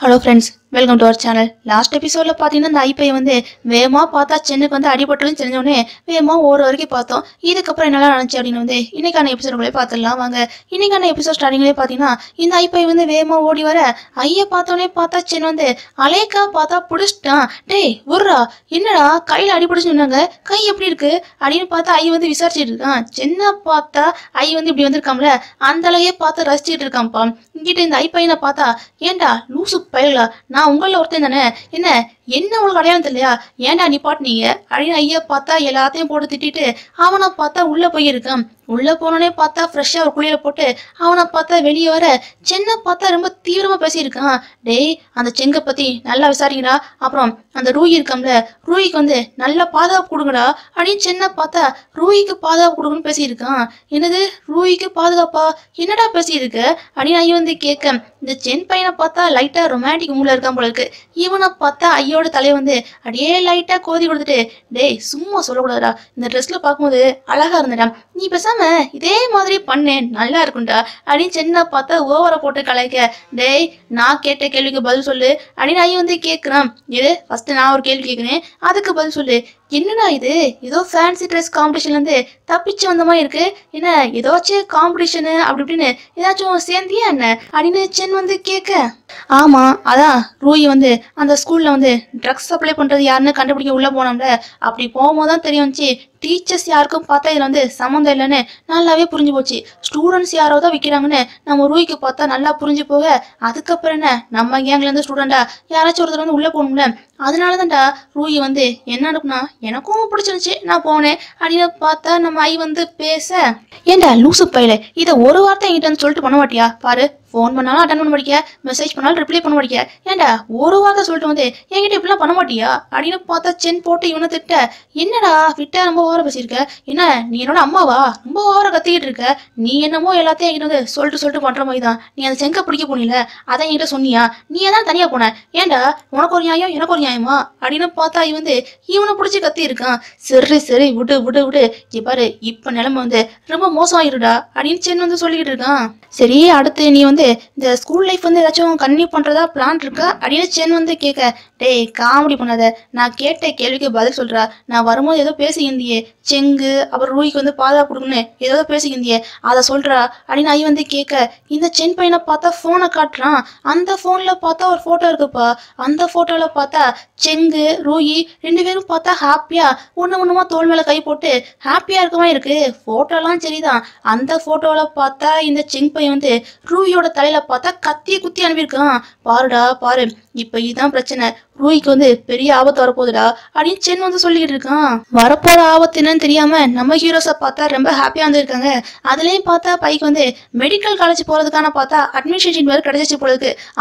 Hello friends, welcome to our channel last எபிசோடில் பார்த்தீங்கன்னா இந்த ஐபை வந்து வேகமாக பார்த்தா சென்னுக்கு வந்து அடிபட்டுன்னு தெரிஞ்சோடனே வேகமாக ஓடுற வரைக்கும் பார்த்தோம் இதுக்கப்புறம் என்னால நினச்சி அப்படின்னு வந்து இன்றைக்கான எபிசோடுகளே பார்த்துடலாம் வாங்க இன்னைக்கான எபிசோட் ஸ்டார்டிங்லேயே பார்த்தீங்கன்னா இந்த ஐபை வந்து வேகமாக ஓடி வர ஐயை பார்த்தோன்னே பார்த்தா சென் வந்து அலேக்கா பார்த்தா பிடிச்சிட்டான் டேய் உர்ரா என்னடா கையில் அடிபடுச்சுன்னு சொன்னாங்க கை எப்படி இருக்கு அப்படின்னு பார்த்தா ஐ வந்து விசாரிச்சுட்டு இருக்கான் சென்னை பார்த்தா ஐ வந்து இப்படி வந்திருக்காம்ல அந்த அளவையே பார்த்து ரசிச்சுட்டு இருக்கான்ப்பா இங்கிட்ட இந்த ஐப்பையனை பார்த்தா ஏண்டா லூசு பயலா நான் உங்களில் ஒருத்தன் தானே என்ன என்ன உங்களுக்கு அடையாளம் தெரியலையா ஏன்டா நிப்பாட்டினீங்க அப்படின்னு ஐயா பார்த்தா எல்லாத்தையும் போட்டு திட்டிட்டு அவனை பார்த்தா உள்ளே போயிருக்கான் உள்ள போனோடனே பார்த்தா ஃப்ரெஷ்ஷாக ஒரு குளியல போட்டு அவனை பார்த்தா வெளியே வர சென்னை பார்த்தா ரொம்ப தீவிரமாக பேசியிருக்கான் டேய் அந்த செங்கை பற்றி நல்லா விசாரிங்கடா அப்புறம் அந்த ரூயி இருக்கம்ல ரூஹிக்கு வந்து நல்லா பாதுகாப்பு கொடுங்கடா அப்படின்னு சென்னை பார்த்தா ரூஹிக்கு பாதுகாப்பு கொடுங்கன்னு பேசியிருக்கான் என்னது ரூஹிக்கு பாதுகாப்பா என்னடா பேசியிருக்க அப்படின்னு ஐயா வந்து கேட்க இந்த சென் பையனை பார்த்தா லைட்டாக ரொமான்டிக் மூல இருக்கான் போல இருக்கு இவனை பார்த்தா ஐயோ தலையோட தலையை வந்து அப்படியே லைட்டாக கோதி கொடுத்துட்டு டேய் சும்மா சொல்லக்கூடாதுடா இந்த ட்ரெஸ்ல பார்க்கும்போது அழகா இருந்தடா நீ பேசாம இதே மாதிரி பண்ணேன் நல்லா இருக்கும்டா அப்படின்னு சென்னா பார்த்தா ஓவரை போட்டு கலாய்க்க டேய் நான் கேட்ட கேள்விக்கு பதில் சொல்லு அப்படின்னு ஐயன் வந்து கேட்குறான் இது ஃபர்ஸ்ட் நான் ஒரு கேள்வி கேட்குறேன் அதுக்கு பதில் சொல்லு என்னடா இது ஏதோ ஃபேன்சி ட்ரெஸ் காம்படிஷன்லேருந்து தப்பிச்சு வந்த மாதிரி இருக்கு என்ன ஏதாச்சும் காம்படிஷனு அப்படி இப்படின்னு ஏதாச்சும் சேர்ந்தியா என்ன அப்படின்னு சென் வந்து கேட்க ஆமாம் அதான் ரூயி வந்து அந்த ஸ்கூலில் வந்து ட்ரக்ஸ் சப்ளை பண்ணுறது யாருன்னு கண்டுபிடிக்க உள்ளே போனோம்ல அப்படி போகும்போது தான் தெரிய வந்துச்சு டீச்சர்ஸ் யாருக்கும் பார்த்தா இதில் வந்து சம்மந்தம் இல்லைன்னு நல்லாவே புரிஞ்சு போச்சு ஸ்டூடெண்ட்ஸ் யாரோ தான் விற்கிறாங்கன்னு நம்ம ரூய்க்கு பார்த்தா நல்லா புரிஞ்சு போக அதுக்கப்புறம் என்ன நம்ம இருந்து ஸ்டூடெண்டா யாராச்சும் ஒருத்தர் வந்து உள்ளே போகணும்ல அதனால தான்டா ரூஹி வந்து என்ன அனுப்புனா எனக்கும் பிடிச்சிருந்துச்சு நான் போனேன் அப்படின்னு பார்த்தா நம்ம ஐ வந்து பேச ஏண்டா லூசு பையில இதை ஒரு வார்த்தை என்கிட்ட வந்து சொல்லிட்டு பண்ண மாட்டியா பாரு ஃபோன் பண்ணாலும் அட்டன் பண்ண மாட்டியா மெசேஜ் பண்ணாலும் ரிப்ளை பண்ண மாட்டியா ஏண்டா ஒரு வார்த்தை சொல்லிட்டு வந்து என்கிட்ட இப்படிலாம் பண்ண மாட்டியா அப்படின்னு பார்த்தா சென் போட்டு இவனை திட்ட என்னடா விட்டா ரொம்ப ஓவர பேசியிருக்க என்ன நீ என்னோட அம்மாவா ரொம்ப ஓவர கத்திக்கிட்டு இருக்க நீ என்னமோ எல்லாத்தையும் என்கிட்ட வந்து சொல்லிட்டு சொல்லிட்டு பண்ற மாதிரி தான் நீ அந்த செங்க பிடிக்க போனில அதான் என்கிட்ட சொன்னியா நீ தான் தனியா போன ஏண்டா உனக்கு ஒரு நியாயம் எனக்கு ஒரு நியாயமா அப்படின்னு பார்த்தா இவன் வந்து இவனை பிடிச்சி கத்தி இருக்கான் சரி சரி விடு விடு விடு பாரு இப்ப நிலைமை வந்து ரொம்ப மோசம் ஆயிருடா அப்படின்னு சென் வந்து சொல்லிக்கிட்டு இருக்கான் சரி அடுத்து நீ வந்து இந்த ஸ்கூல் லைஃப் வந்து ஏதாச்சும் கன்னியூ பண்றதா பிளான் இருக்கா அப்படின்னு சென் வந்து கேட்க டேய் காமெடி பண்ணாத நான் கேட்ட கேள்விக்கு பதில் சொல்றா நான் வரும்போது ஏதோ பேசியிருந்தியே செங்கு அப்புறம் ரூய்க்கு வந்து பாதுகாப்பு கொடுக்கணும் ஏதோ பேசியிருந்தியே அதை சொல்றா அப்படின்னு ஐ வந்து கேட்க இந்த சென் பையனை பார்த்தா ஃபோனை காட்டுறான் அந்த ஃபோனில் பார்த்தா ஒரு ஃபோட்டோ இருக்குப்பா அந்த ஃபோட்டோவில் பார்த்தா செங்கு ரூயி ரெண்டு பேரும் பார்த்தா ஹாப்பியா ஒன்று ஒன்றுமா தோல் மேலே கை போட்டு ஹாப்பியா இருக்கமா இருக்கு எல்லாம் சரிதான் அந்த போட்டோல பார்த்தா இந்த செங் பையன் வந்து ரூயோட தலையில பார்த்தா கத்தி குத்தி அனுப்பியிருக்கான் பாருடா பாரு இப்போ இதுதான் பிரச்சனை ரூய்க்கு வந்து பெரிய ஆபத்து வரப்போகுதுடா அப்படின்னு சென் வந்து சொல்லிக்கிட்டு இருக்கான் வரப்போற ஆபத்து என்னன்னு தெரியாம நம்ம ஹீரோஸை பார்த்தா ரொம்ப ஹாப்பியா வந்துருக்காங்க அதுலயும் பார்த்தா பைக்கு வந்து மெடிக்கல் காலேஜ் போறதுக்கான பார்த்தா அட்மினிஸ்ட்ரேஷன் வேறு கிடைச்சிச்சு போல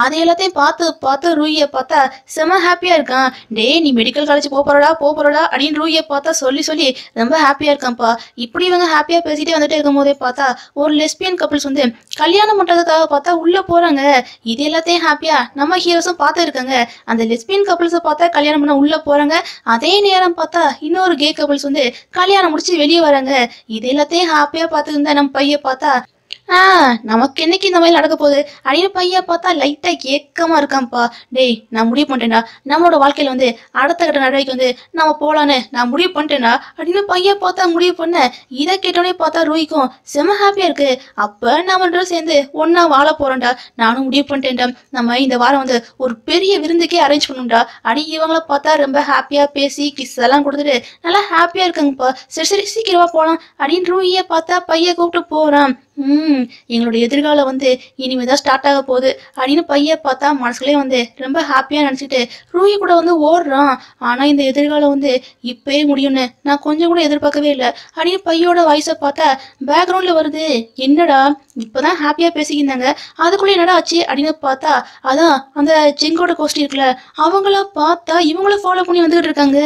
அதை எல்லாத்தையும் பார்த்து பார்த்து ரூயை பார்த்தா செம ஹாப்பியா இருக்கு இருக்கான் டே நீ மெடிக்கல் காலேஜ் போக போறடா போறடா அப்படின்னு ரூயை பார்த்தா சொல்லி சொல்லி ரொம்ப ஹாப்பியா இருக்கான்ப்பா இப்படி இவங்க ஹாப்பியா பேசிட்டே வந்துட்டு இருக்கும் போதே பார்த்தா ஒரு லெஸ்பியன் கப்பிள்ஸ் வந்து கல்யாணம் பண்றதுக்காக பார்த்தா உள்ள போறாங்க இது எல்லாத்தையும் ஹாப்பியா நம்ம ஹீரோஸும் பார்த்து இருக்காங்க அந்த லெஸ்பியன் கப்பிள்ஸை பார்த்தா கல்யாணம் பண்ண உள்ள போறாங்க அதே நேரம் பார்த்தா இன்னொரு கே கப்பிள்ஸ் வந்து கல்யாணம் முடிச்சு வெளியே வராங்க இது எல்லாத்தையும் ஹாப்பியா பார்த்துருந்தா நம்ம பையன் பார்த்தா ஆ நமக்கு என்னைக்கு இந்த மாதிரி நடக்க போகுது அப்படின்னு பையன் பார்த்தா லைட்டாக ஏக்கமா இருக்கான்ப்பா டேய் நான் முடிவு பண்ணிட்டேன்டா நம்மளோட வாழ்க்கையில் வந்து அடுத்த கட்ட நடவடிக்கை வந்து நம்ம போகலான்னு நான் முடிவு பண்ணிட்டேன்டா அப்படின்னு பையன் பார்த்தா முடிவு பண்ண இதை கேட்டோடனே பார்த்தா ரோய்க்கும் செம ஹாப்பியாக இருக்குது அப்போ நாம் ரெண்டும் சேர்ந்து ஒன்றா வாழ போகிறோம்டா நானும் முடிவு பண்ணிட்டேன்டா நம்ம இந்த வாரம் வந்து ஒரு பெரிய விருந்துக்கே அரேஞ்ச் பண்ணும்டா அடி இவங்கள பார்த்தா ரொம்ப ஹாப்பியாக பேசி கிஸ் எல்லாம் கொடுத்துட்டு நல்லா ஹாப்பியாக இருக்குங்கப்பா சரி சரி சீக்கிரமாக போகலாம் அப்படின்னு ரூயை பார்த்தா பையன் கூப்பிட்டு போகிறான் ம் எங்களோட எதிர்காலம் வந்து இனிமே தான் ஸ்டார்ட் ஆக போகுது அப்படின்னு பைய பார்த்தா மனசுலேயே வந்து ரொம்ப ஹாப்பியாக நினச்சிட்டு ரூயி கூட வந்து ஓடுறான் ஆனால் இந்த எதிர்காலம் வந்து இப்பயே முடியும்னு நான் கொஞ்சம் கூட எதிர்பார்க்கவே இல்லை அப்படின்னு பையோட வாய்ஸை பார்த்தா பேக்ரவுண்டில் வருது என்னடா இப்போ தான் ஹாப்பியாக பேசிக்கிருந்தாங்க அதுக்குள்ளே என்னடா ஆச்சு அப்படின்னு பார்த்தா அதான் அந்த செங்கோட கோஷ்டி இருக்குல்ல அவங்கள பார்த்தா இவங்கள ஃபாலோ பண்ணி வந்துகிட்டு இருக்காங்க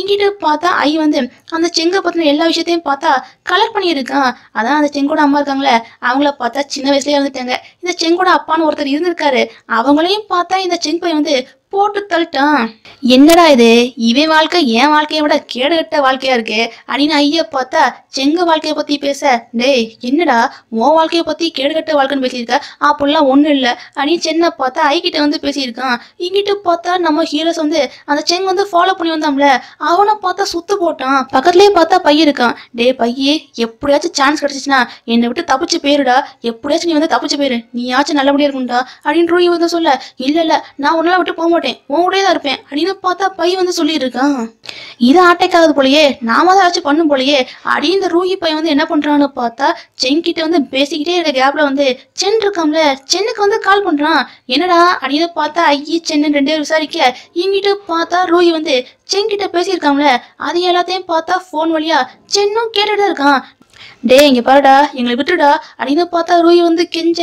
இங்கிட்டு பார்த்தா ஐ வந்து அந்த செங்கை பற்றின எல்லா விஷயத்தையும் பார்த்தா கலெக்ட் பண்ணியிருக்கான் அதான் அந்த செங்கோட அம்மா இருக்காங்களே அவங்கள பார்த்தா சின்ன வயசுலேயே இருந்துட்டாங்க இந்த செங்கோட அப்பான்னு ஒருத்தர் இருந்திருக்காரு அவங்களையும் பார்த்தா இந்த செங்கோய் வந்து போட்டு தள்ளிட்டான் என்னடா இது இவன் வாழ்க்கை என் வாழ்க்கையை விட கேடுகட்ட வாழ்க்கையா இருக்கு அப்படின்னு ஐயா பார்த்தா செங்க வாழ்க்கையை பத்தி பேச டேய் என்னடா உன் வாழ்க்கையை பத்தி கேடுகட்ட வாழ்க்கைன்னு பேசியிருக்க அப்படிலாம் ஒன்றும் இல்லை அப்படின்னு சென்னை பார்த்தா ஐகிட்ட வந்து பேசியிருக்கான் இங்கிட்ட பார்த்தா நம்ம ஹீரோஸ் வந்து அந்த செங் வந்து ஃபாலோ பண்ணி வந்தான்ல அவனை பார்த்தா சுத்து போட்டான் பக்கத்துலயே பார்த்தா பையன் இருக்கான் டே பையே எப்படியாச்சும் சான்ஸ் கிடைச்சிச்சுன்னா என்னை விட்டு தப்பிச்சு போயிருடா எப்படியாச்சும் நீ வந்து தப்பிச்சு போயிரு நீயாச்சும் நல்லபடியா இருக்கும்டா அப்படின்னு ரூ வந்து சொல்ல இல்ல இல்ல நான் உன்னால விட்டு போக மாட்டேன் மாட்டேன் உன் கூட தான் இருப்பேன் அப்படின்னு பார்த்தா பை வந்து சொல்லிட்டு இருக்கான் இது ஆகுது போலயே நாம தான் வச்சு பண்ணும் போலயே அப்படின்னு இந்த ரூஹி பையன் வந்து என்ன பண்றான்னு பார்த்தா செங்கிட்ட கிட்ட வந்து பேசிக்கிட்டே இருக்க கேப்ல வந்து சென் இருக்கான்ல சென்னுக்கு வந்து கால் பண்றான் என்னடா அப்படின்னு பார்த்தா ஐயி சென்னு ரெண்டு பேரும் விசாரிக்க இங்கிட்டு பார்த்தா ரூஹி வந்து செங்கிட்ட பேசியிருக்காங்களே அது எல்லாத்தையும் பார்த்தா ஃபோன் வழியா சென்னும் கேட்டுட்டு இருக்கான் டே இங்க பாருடா எங்களை விட்டுடா அப்படின்னு பார்த்தா ரூய் வந்து கெஞ்ச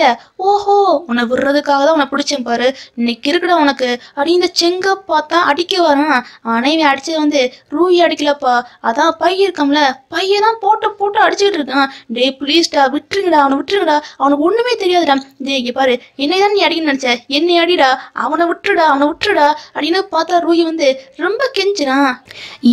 ஓஹோ உன்னை விடுறதுக்காக தான் உன்னை பிடிச்சேன் பாரு இன்னைக்கு இருக்குடா உனக்கு அப்படின்னு செங்க பார்த்தா அடிக்க வரான் ஆனா இவன் அடிச்சது வந்து ரூய் அடிக்கலப்பா அதான் பைய இருக்கம்ல பையன் போட்டு போட்டு அடிச்சுக்கிட்டு இருக்கான் டே பிளீஸ்டா விட்டுருங்கடா அவனை விட்டுருங்கடா அவனுக்கு ஒண்ணுமே தெரியாதுடா டே இங்க பாரு என்னை தான் நீ அடிக்கணும் நினைச்ச என்னை அடிடா அவனை விட்டுடா அவனை விட்டுடா அப்படின்னு பார்த்தா ரூய் வந்து ரொம்ப கெஞ்சினான்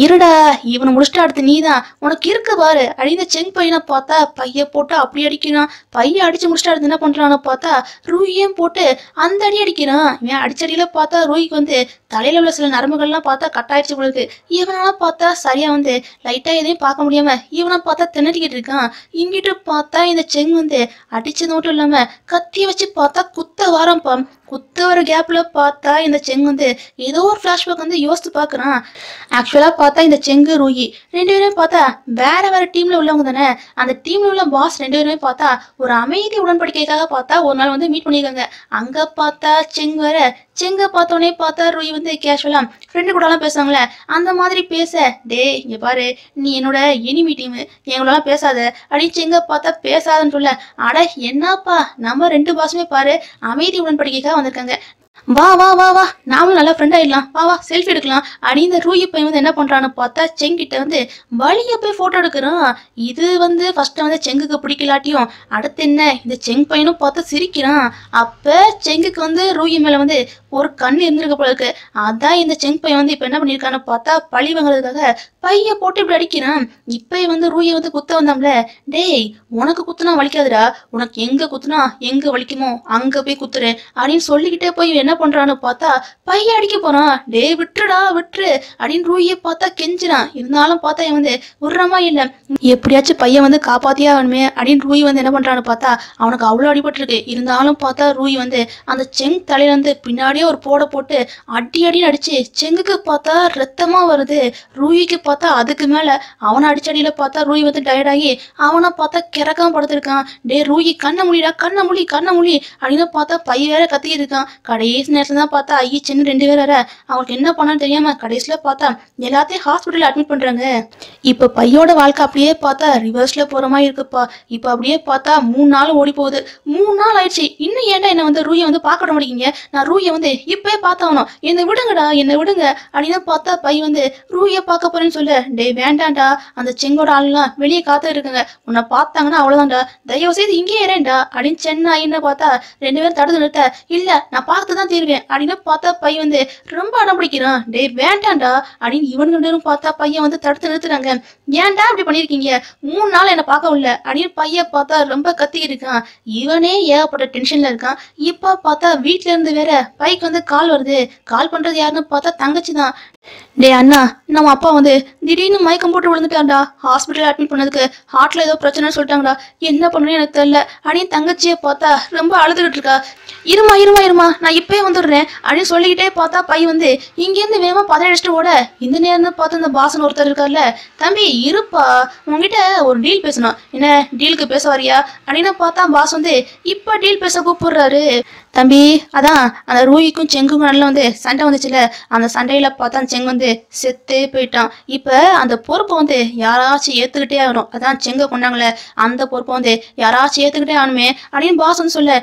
இருடா இவனை முடிச்சுட்டா அடுத்து நீதான் உனக்கு இருக்கு பாரு அப்படின்னு செங் பையன் பையனை பார்த்தா பைய போட்டு அப்படி அடிக்கிறான் பைய அடிச்சு முடிச்சுட்டு என்ன பண்றான்னு பார்த்தா ரூயும் போட்டு அந்த அடி அடிக்கிறான் இவன் அடிச்சடியில பார்த்தா ரூய்க்கு வந்து தலையில உள்ள சில நரம்புகள்லாம் பார்த்தா கட்டாயிடுச்சு போல இவனால பார்த்தா சரியா வந்து லைட்டா எதையும் பார்க்க முடியாம இவனை பார்த்தா திணறிக்கிட்டு இருக்கான் இங்கிட்டு பார்த்தா இந்த செங் வந்து அடிச்சது மட்டும் இல்லாம கத்தி வச்சு பார்த்தா குத்த வாரம் குத்த ஒரு கேப்பில் பார்த்தா இந்த செங் வந்து ஏதோ ஒரு ஃபிளாஷ்பேக் வந்து யோசித்து பார்க்குறான் ஆக்சுவலாக பார்த்தா இந்த செங்கு ரூஹி ரெண்டு பேரும் பார்த்தா வேற வேற டீமில் உள்ளவங்க தானே அந்த டீமில் உள்ள பாஸ் ரெண்டு பேருமே பார்த்தா ஒரு அமைதி உடன்படிக்கைக்காக பார்த்தா ஒரு நாள் வந்து மீட் பண்ணியிருக்காங்க அங்கே பார்த்தா செங் வேற செங்க பார்த்தோடனே பார்த்தா ரூஹி வந்து கேஷுவலாக ஃப்ரெண்டு கூடலாம் பேசுவாங்களே அந்த மாதிரி பேச டே இங்கே பாரு நீ என்னோட எனிமி டீமு எங்களெல்லாம் பேசாத அப்படின்னு செங்க பார்த்தா பேசாதன்னு சொல்ல அட என்னப்பா நம்ம ரெண்டு பாசமே பாரு அமைதி உடன்படிக்கைக்காக வந்திருக்காங்க வா வா வா வா நாமளும் நல்லா ஃப்ரெண்ட் ஆயிடலாம் வா வா செல்ஃபி எடுக்கலாம் அப்படி இந்த ரூயி பையன் வந்து என்ன பண்ணுறான்னு பார்த்தா செங்கிட்ட வந்து வழிய போய் ஃபோட்டோ எடுக்கிறான் இது வந்து ஃபஸ்ட்டு வந்து செங்குக்கு பிடிக்கலாட்டியும் அடுத்து என்ன இந்த செங் பையனும் பார்த்தா சிரிக்கிறான் அப்போ செங்குக்கு வந்து ரூயி மேலே வந்து ஒரு கண் இருந்திருக்க போல இருக்கு அதான் இந்த செங் பையன் வந்து இப்போ என்ன பண்ணியிருக்கான்னு பார்த்தா பழி வாங்குறதுக்காக பைய போட்டு இப்படி அடிக்கிறான் இப்பயே வந்து ரூயை வந்து குத்த வந்தாம்ல டேய் உனக்கு குத்துனா வலிக்காதுடா உனக்கு எங்க குத்துனா எங்க வலிக்குமோ அங்க போய் குத்துறேன் அப்படின்னு சொல்லிக்கிட்டே போய் என்ன பண்றான்னு பார்த்தா பைய அடிக்க போறான் டேய் விட்டுடா விட்டுரு அப்படின்னு ரூயை பார்த்தா கெஞ்சினான் இருந்தாலும் பார்த்தா என் வந்து விடுறமா இல்ல எப்படியாச்சும் பையன் வந்து காப்பாத்தியா ஆகணுமே அப்படின்னு ரூய் வந்து என்ன பண்றான்னு பார்த்தா அவனுக்கு அடிபட்டு இருக்கு இருந்தாலும் பார்த்தா ரூய் வந்து அந்த செங் தலையில இருந்து பின்னாடியே ஒரு போட போட்டு அடி அடின்னு அடிச்சு செங்குக்கு பார்த்தா ரத்தமா வருது ரூயிக்கு பார்த்தா அதுக்கு மேலே அவனை அடிச்சடியில் பார்த்தா ரூய் வந்து டயர்டாகி அவனை பார்த்தா கிறக்காம படுத்துருக்கான் டே ரூயி கண்ணை முடிடா கண்ணை முடி கண்ணை முடி அப்படின்னு பார்த்தா பைய வேற கத்திக்கிட்டு இருக்கான் கடைசி நேரத்தில் தான் பார்த்தா ஐய சின்ன ரெண்டு பேர் வேற அவனுக்கு என்ன பண்ணான்னு தெரியாமல் கடைசியில் பார்த்தா எல்லாத்தையும் ஹாஸ்பிட்டலில் அட்மிட் பண்ணுறாங்க இப்போ பையோட வாழ்க்கை அப்படியே பார்த்தா ரிவர்ஸில் போகிற மாதிரி இருக்குப்பா இப்போ அப்படியே பார்த்தா மூணு நாள் ஓடி போகுது மூணு நாள் ஆயிடுச்சு இன்னும் ஏன்டா என்னை வந்து ரூயை வந்து பார்க்க விட நான் ரூயை வந்து இப்போயே பார்த்தவனும் என்னை விடுங்கடா என்னை விடுங்க அப்படின்னு பார்த்தா பை வந்து ரூயை பார்க்க போறேன்னு சொல்லு டேய் வேண்டாண்டா அந்த செங்கோட ஆளுலாம் வெளியே காத்து இருக்குங்க உன்னை பார்த்தாங்கன்னா அவ்வளவுதான்டா தயவு செய்து இங்கேயே ஏறேன்டா அப்படின்னு சென்னை என்ன பார்த்தா ரெண்டு பேரும் தடுத்து நிறுத்த இல்ல நான் பார்த்துதான் தீர்வேன் தீருவேன் அப்படின்னு பார்த்தா பையன் வந்து ரொம்ப அடம் பிடிக்கிறான் டேய் வேண்டாண்டா அப்படின்னு இவன் ரெண்டு பேரும் பார்த்தா பையன் வந்து தடுத்து நிறுத்துறாங்க ஏன்டா அப்படி பண்ணிருக்கீங்க மூணு நாள் என்னை பார்க்க முடியல அப்படின்னு பையன் பார்த்தா ரொம்ப கத்தி இருக்கான் இவனே ஏகப்பட்ட டென்ஷன்ல இருக்கான் இப்போ பார்த்தா வீட்டுல இருந்து வேற பைக் வந்து கால் வருது கால் பண்றது யாருன்னு பார்த்தா தங்கச்சி தான் டே அண்ணா நம்ம அப்பா வந்து திடீர்னு மயக்கம் போட்டு விழுந்துட்டான்டா ஹாஸ்பிட்டல் அட்மிட் பண்ணதுக்கு ஹார்ட்ல ஏதோ பிரச்சனை சொல்லிட்டாங்கடா என்ன பண்ணணும் எனக்கு தெரியல அப்படின்னு தங்கச்சியை பார்த்தா ரொம்ப அழுதுகிட்டு இருக்கா இருமா இருமா இருமா நான் இப்பயே வந்துடுறேன் அப்படின்னு சொல்லிக்கிட்டே பார்த்தா பை வந்து இங்கேருந்து வேகமா பதவி அடிச்சுட்டு ஓட இந்த நேரம் பார்த்து இந்த பாசன் ஒருத்தர் இருக்கார்ல தம்பி இருப்பா உங்ககிட்ட ஒரு டீல் பேசணும் என்ன டீலுக்கு பேச வரியா அப்படின்னு பார்த்தா பாஸ் வந்து இப்ப டீல் பேச கூப்பிடுறாரு தம்பி அதான் அந்த ரூயிக்கும் செங்குக்கும் நல்லா வந்து சண்டை வந்துச்சுல அந்த சண்டையில பார்த்தா செங்கு வந்து செத்தே போயிட்டான் இப்போ அந்த பொறுப்பை வந்து யாராச்சும் ஏற்றுக்கிட்டே ஆகணும் அதான் செங்க கொண்டாங்களே அந்த பொறுப்பை வந்து யாராச்சும் ஏற்றுக்கிட்டே ஆகணுமே அப்படின்னு பாசன் சொல்ல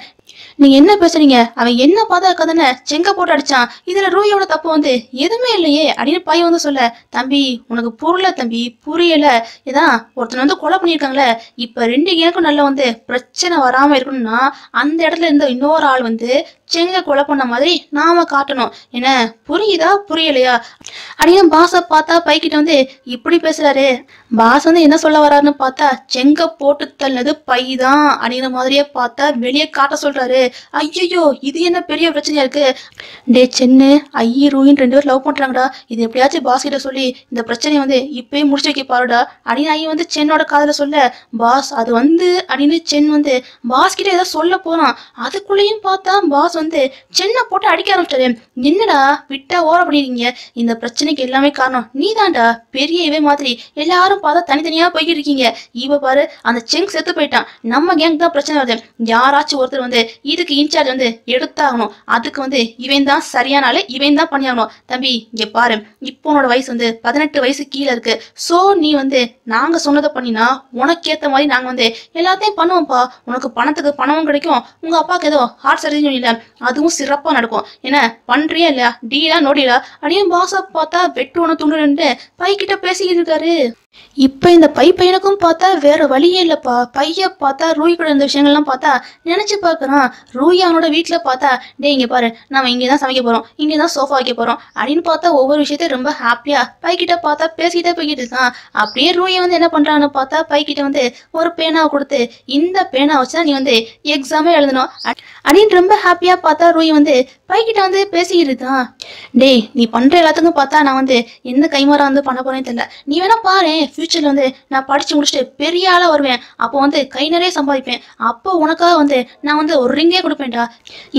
நீங்க என்ன பேசுறீங்க அவன் என்ன பார்த்தா கதனை செங்க போட்டு அடிச்சான் இதுல ரூயோட தப்பு வந்து எதுவுமே இல்லையே அப்படின்னு பையன் வந்து சொல்ல தம்பி உனக்கு புரியல தம்பி புரியல இதான் ஒருத்தன் வந்து கொலை பண்ணியிருக்காங்களே இப்ப ரெண்டு கேக்கும் நல்லா வந்து பிரச்சனை வராம இருக்கணும்னா அந்த இடத்துல இருந்த இன்னொரு ஆள் வந்து செங்க கொலை பண்ண மாதிரி நாம காட்டணும் என்ன புரியுதா புரியலையா அப்படின்னு பாச பார்த்தா பைக்கிட்ட வந்து இப்படி பேசுறாரு பாஸ் வந்து என்ன சொல்ல வராருன்னு பார்த்தா செங்க போட்டு தள்ளது பைதான் அப்படிங்கிற மாதிரியே பார்த்தா வெளியே காட்ட சொல்றாரு ஐயோ இது என்ன பெரிய பிரச்சனையா இருக்கு டே சென்னு ஐயி ரூயின் ரெண்டு பேரும் லவ் பண்றாங்கடா இது எப்படியாச்சும் பாஸ் கிட்ட சொல்லி இந்த பிரச்சனையை வந்து இப்பயே முடிச்சு வைக்க பாருடா அப்படின்னு ஐயன் வந்து சென்னோட காதல சொல்ல பாஸ் அது வந்து அப்படின்னு சென் வந்து பாஸ் கிட்ட ஏதோ சொல்ல போறான் அதுக்குள்ளேயும் பார்த்தா பாஸ் வந்து சென்னை போட்டு அடிக்க ஆரம்பிச்சாரு என்னடா விட்டா ஓர பண்ணிருக்கீங்க இந்த பிரச்சனைக்கு எல்லாமே காரணம் நீ தான்டா பெரிய இவே மாதிரி எல்லாரும் பார்த்தா தனித்தனியா போய்கிட்டு இருக்கீங்க இவ பாரு அந்த செங் செத்து போயிட்டான் நம்ம கேங் தான் பிரச்சனை வருது யாராச்சும் ஒருத்தர் வந்து இதுக்கு இன்சார்ஜ் வந்து எடுத்தாகணும் அதுக்கு வந்து இவன் தான் சரியான ஆளு இவன் தான் பண்ணியாகணும் தம்பி இங்க பாரு இப்போ உனோட வயசு வந்து பதினெட்டு வயசு கீழே இருக்கு சோ நீ வந்து நாங்க சொன்னதை பண்ணினா உனக்கு ஏத்த மாதிரி நாங்க வந்து எல்லாத்தையும் பண்ணுவோம்ப்பா உனக்கு பணத்துக்கு பணமும் கிடைக்கும் உங்க அப்பாவுக்கு ஏதோ ஹார்ட் சர்ஜரி இல்லை அதுவும் சிறப்பாக நடக்கும் என்ன பண்றியா இல்லையா டீலா நோடிலா அடியும் பாசா பார்த்தா வெட்டு ஒன்று துண்டு பைக்கிட்ட பேசிக்கிட்டு இருக்காரு இப்போ இந்த பை பையனுக்கும் பார்த்தா வேற வழியே இல்லைப்பா பைய பார்த்தா ரூய் கூட இருந்த விஷயங்கள்லாம் பார்த்தா நினைச்சு பார்க்குறான் ரூய் அவனோட வீட்டில் பார்த்தா டே இங்கே பாரு நம்ம இங்கே தான் சமைக்க போகிறோம் இங்கே தான் சோஃபா வைக்க போகிறோம் அப்படின்னு பார்த்தா ஒவ்வொரு விஷயத்தையும் ரொம்ப ஹாப்பியாக பைக்கிட்ட பார்த்தா பேசிக்கிட்டே போய்கிட்டு இருக்கான் அப்படியே ரூயை வந்து என்ன பண்ணுறான்னு பார்த்தா பைக்கிட்ட வந்து ஒரு பேனாவை கொடுத்து இந்த பேனா வச்சா நீ வந்து எக்ஸாமே எழுதணும் அப்படின்னு ரொம்ப ஹாப்பியாக பார்த்தா ரூய் வந்து பைக்கிட்ட வந்து பேசிக்கிட்டு இருக்கான் டேய் நீ பண்ணுற எல்லாத்துக்கும் பார்த்தா நான் வந்து எந்த கைமாரா வந்து பண்ண போறேன்னு தெரியல நீ வேணா பாரு என் ஃப்யூச்சரில் வந்து நான் படித்து முடிச்சுட்டு பெரிய ஆளாக வருவேன் அப்போ வந்து கை நிறைய சம்பாதிப்பேன் அப்போ உனக்காக வந்து நான் வந்து ஒரு ரிங்கே கொடுப்பேன்டா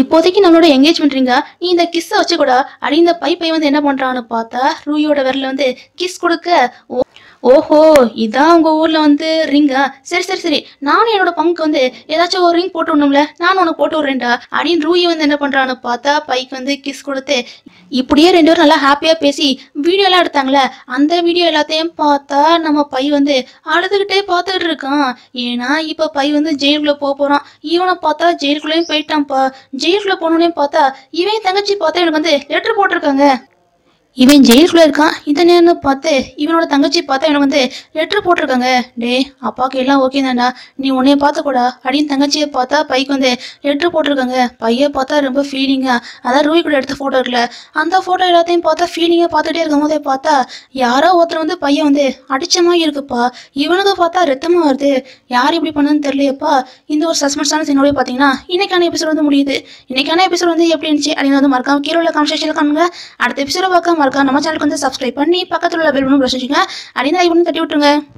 இப்போதைக்கு நம்மளோட என்கேஜ்மெண்ட் ரிங்கா நீ இந்த கிஸ்ஸை வச்சு கூட அப்படின்னு இந்த பைப்பை வந்து என்ன பண்ணுறான்னு பார்த்தா ரூயோட விரல வந்து கிஸ் கொடுக்க ஓஹோ இதான் உங்க ஊர்ல வந்து ரிங்கா சரி சரி சரி நானும் என்னோட பங்கு வந்து ஏதாச்சும் ஒரு ரிங் போட்டு விடணும்ல நானும் உனக்கு போட்டு விடுறேன்டா அப்படின்னு ரூயி வந்து என்ன பண்றான்னு பார்த்தா பைக் வந்து கிஸ் கொடுத்து இப்படியே ரெண்டு பேரும் நல்லா ஹாப்பியா பேசி வீடியோலாம் எடுத்தாங்களே அந்த வீடியோ எல்லாத்தையும் பார்த்தா நம்ம பை வந்து அழுதுகிட்டே பார்த்துக்கிட்டு இருக்கான் ஏன்னா இப்ப பை வந்து ஜெயிலுக்குள்ள போக போறான் இவனை பார்த்தா ஜெயிலுக்குள்ளேயும் போயிட்டான்ப்பா ஜெயிலுக்குள்ள போனோடனே பார்த்தா இவன் தங்கச்சி பார்த்தா எனக்கு வந்து லெட்டர் போட்டிருக்காங்க இவன் ஜெயிலுக்குள்ளே இருக்கான் இந்த நேரம் பார்த்து இவனோட தங்கச்சி பார்த்தா இவனை வந்து லெட்டர் போட்டிருக்காங்க டே அப்பாவுக்கு எல்லாம் ஓகே தாண்டா நீ உன்னைய கூட அப்படின்னு தங்கச்சியை பார்த்தா பைக்கு வந்து லெட்டர் போட்டிருக்காங்க பையன் பார்த்தா ரொம்ப ஃபீலிங்காக அதான் ரூவி கூட எடுத்த ஃபோட்டோ இருக்குல்ல அந்த ஃபோட்டோ எல்லாத்தையும் பார்த்தா ஃபீலிங்காக பார்த்துட்டே இருக்கும் போதே பார்த்தா யாரோ ஒருத்தர் வந்து பையன் வந்து அடிச்சமா மாதிரி இருக்குப்பா இவனுக்கு பார்த்தா ரத்தமாக வருது யார் இப்படி பண்ணுன்னு தெரியலையப்பா இந்த ஒரு சஸ்பென்ஸான சீனோடய பார்த்தீங்கன்னா இன்னைக்கான எபிசோட் வந்து முடியுது இன்னைக்கான எபிசோட் வந்து எப்படி இருந்துச்சு அப்படின்னு வந்து மறக்காம கீழே உள்ள கான்வர்சேஷன் காணுங்க அடுத்த எபிசோட பார்க்க இருக்கா நம்ம சேனலுக்கு வந்து சப்ஸ்கிரைப் பண்ணி பக்கத்தில் உள்ள பெல் பண்ணி பிரசிச்சிங்க அப்படின்னு ஐ ஒன்று தட்டி விட்டுருங்க